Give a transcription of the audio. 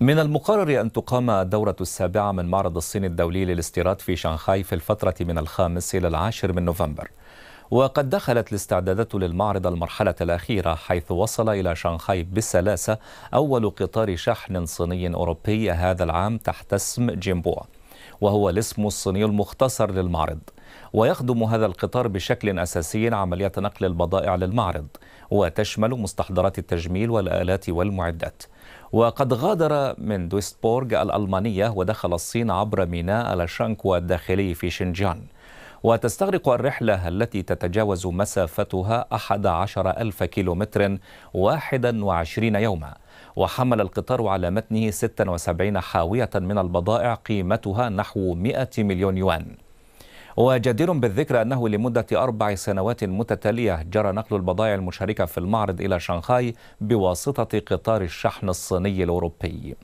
من المقرر أن تقام الدورة السابعة من معرض الصين الدولي للاستيراد في شنغهاي في الفترة من الخامس إلى العاشر من نوفمبر وقد دخلت الاستعدادات للمعرض المرحلة الأخيرة حيث وصل إلى شنغهاي بسلاسة أول قطار شحن صيني أوروبي هذا العام تحت اسم جيمبوا وهو الاسم الصيني المختصر للمعرض ويخدم هذا القطار بشكل أساسي عملية نقل البضائع للمعرض وتشمل مستحضرات التجميل والآلات والمعدات وقد غادر من دويستبورغ الألمانية ودخل الصين عبر ميناء لاشانكوا الداخلي في شنجان وتستغرق الرحلة التي تتجاوز مسافتها 11 ألف كيلومتر 21 يوما وحمل القطار على متنه 76 حاوية من البضائع قيمتها نحو 100 مليون يوان وجدير بالذكر أنه لمدة أربع سنوات متتالية جرى نقل البضائع المشاركة في المعرض إلى شنغهاي بواسطة قطار الشحن الصيني الأوروبي